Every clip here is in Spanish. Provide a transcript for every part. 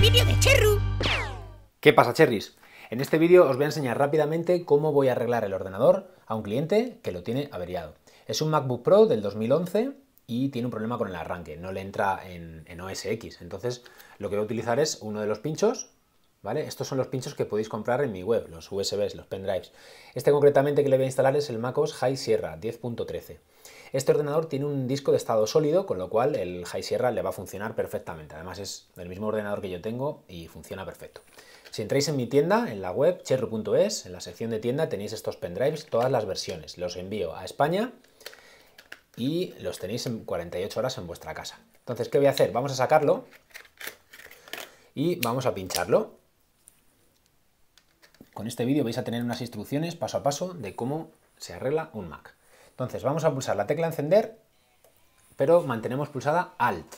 vídeo de ¿Qué pasa, Cherris? En este vídeo os voy a enseñar rápidamente cómo voy a arreglar el ordenador a un cliente que lo tiene averiado. Es un MacBook Pro del 2011 y tiene un problema con el arranque, no le entra en, en OS X. Entonces lo que voy a utilizar es uno de los pinchos, ¿vale? Estos son los pinchos que podéis comprar en mi web, los USBs, los pendrives. Este concretamente que le voy a instalar es el MacOS High Sierra 10.13. Este ordenador tiene un disco de estado sólido, con lo cual el High Sierra le va a funcionar perfectamente. Además es el mismo ordenador que yo tengo y funciona perfecto. Si entráis en mi tienda, en la web, cherru.es, en la sección de tienda tenéis estos pendrives, todas las versiones. Los envío a España y los tenéis en 48 horas en vuestra casa. Entonces, ¿qué voy a hacer? Vamos a sacarlo y vamos a pincharlo. Con este vídeo vais a tener unas instrucciones paso a paso de cómo se arregla un Mac. Entonces vamos a pulsar la tecla encender, pero mantenemos pulsada Alt.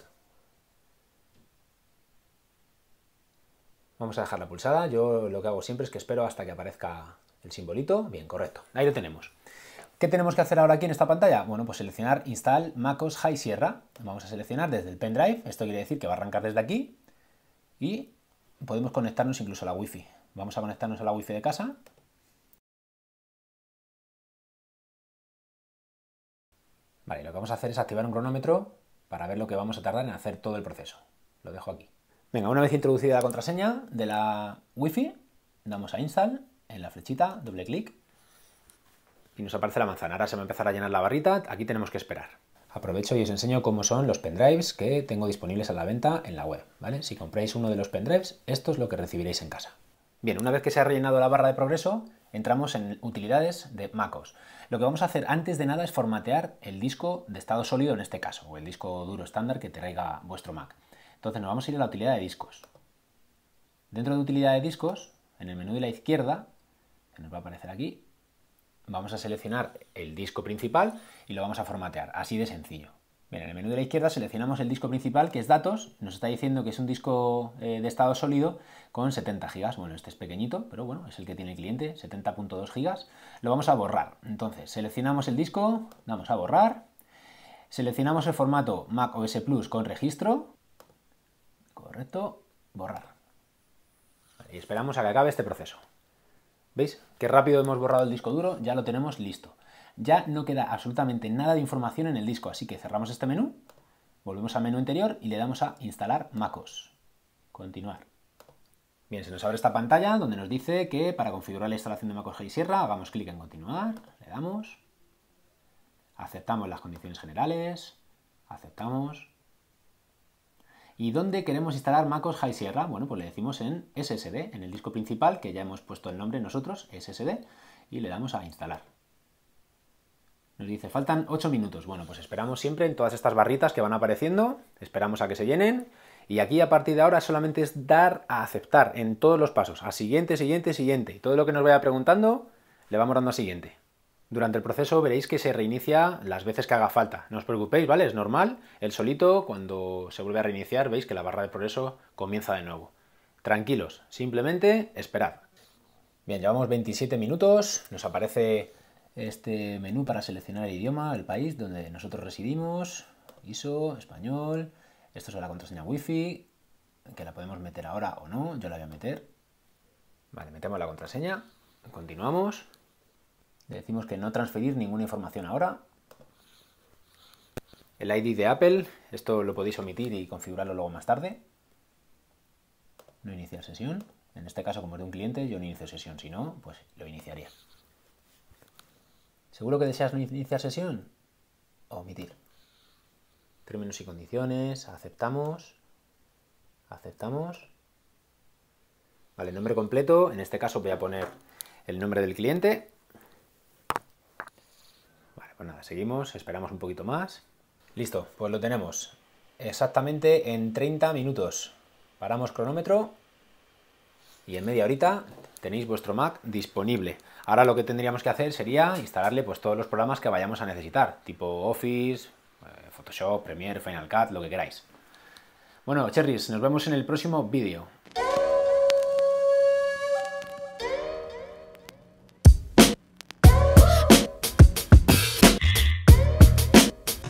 Vamos a dejarla pulsada. Yo lo que hago siempre es que espero hasta que aparezca el simbolito. Bien, correcto. Ahí lo tenemos. ¿Qué tenemos que hacer ahora aquí en esta pantalla? Bueno, pues seleccionar Install MacOS High Sierra. Vamos a seleccionar desde el pendrive. Esto quiere decir que va a arrancar desde aquí. Y podemos conectarnos incluso a la Wi-Fi. Vamos a conectarnos a la Wi-Fi de casa. Vale, lo que vamos a hacer es activar un cronómetro para ver lo que vamos a tardar en hacer todo el proceso. Lo dejo aquí. Venga, una vez introducida la contraseña de la Wi-Fi, damos a Install en la flechita, doble clic y nos aparece la manzana. Ahora se va a empezar a llenar la barrita, aquí tenemos que esperar. Aprovecho y os enseño cómo son los pendrives que tengo disponibles a la venta en la web. ¿vale? Si compráis uno de los pendrives, esto es lo que recibiréis en casa. Bien, una vez que se ha rellenado la barra de progreso, entramos en utilidades de MacOS. Lo que vamos a hacer antes de nada es formatear el disco de estado sólido en este caso, o el disco duro estándar que traiga vuestro Mac. Entonces nos vamos a ir a la utilidad de discos. Dentro de utilidad de discos, en el menú de la izquierda, que nos va a aparecer aquí, vamos a seleccionar el disco principal y lo vamos a formatear, así de sencillo en el menú de la izquierda seleccionamos el disco principal, que es datos, nos está diciendo que es un disco eh, de estado sólido con 70 GB. Bueno, este es pequeñito, pero bueno, es el que tiene el cliente, 70.2 GB. Lo vamos a borrar. Entonces, seleccionamos el disco, damos a borrar, seleccionamos el formato Mac OS Plus con registro, correcto, borrar. Y esperamos a que acabe este proceso. ¿Veis? Qué rápido hemos borrado el disco duro, ya lo tenemos listo ya no queda absolutamente nada de información en el disco, así que cerramos este menú, volvemos al menú interior y le damos a instalar MacOS. Continuar. Bien, se nos abre esta pantalla donde nos dice que para configurar la instalación de MacOS High Sierra hagamos clic en continuar, le damos, aceptamos las condiciones generales, aceptamos. ¿Y dónde queremos instalar MacOS High Sierra? Bueno, pues le decimos en SSD, en el disco principal, que ya hemos puesto el nombre nosotros, SSD, y le damos a instalar. Nos dice, faltan 8 minutos. Bueno, pues esperamos siempre en todas estas barritas que van apareciendo, esperamos a que se llenen. Y aquí a partir de ahora solamente es dar a aceptar en todos los pasos, a siguiente, siguiente, siguiente. Y todo lo que nos vaya preguntando, le vamos dando a siguiente. Durante el proceso veréis que se reinicia las veces que haga falta. No os preocupéis, ¿vale? Es normal. El solito, cuando se vuelve a reiniciar, veis que la barra de progreso comienza de nuevo. Tranquilos, simplemente esperad. Bien, llevamos 27 minutos, nos aparece este menú para seleccionar el idioma, el país donde nosotros residimos, ISO, español, esto es la contraseña Wi-Fi, que la podemos meter ahora o no, yo la voy a meter. Vale, metemos la contraseña, continuamos, le decimos que no transferir ninguna información ahora. El ID de Apple, esto lo podéis omitir y configurarlo luego más tarde. No iniciar sesión. En este caso, como es de un cliente, yo no inicio sesión, si no, pues lo iniciaría. ¿Seguro que deseas iniciar sesión? Omitir. Términos y condiciones, aceptamos, aceptamos. Vale, nombre completo, en este caso voy a poner el nombre del cliente. Vale, pues nada, seguimos, esperamos un poquito más. Listo, pues lo tenemos. Exactamente en 30 minutos. Paramos cronómetro y en media horita tenéis vuestro Mac disponible. Ahora lo que tendríamos que hacer sería instalarle pues, todos los programas que vayamos a necesitar, tipo Office, eh, Photoshop, Premiere, Final Cut, lo que queráis. Bueno, cherries, nos vemos en el próximo vídeo.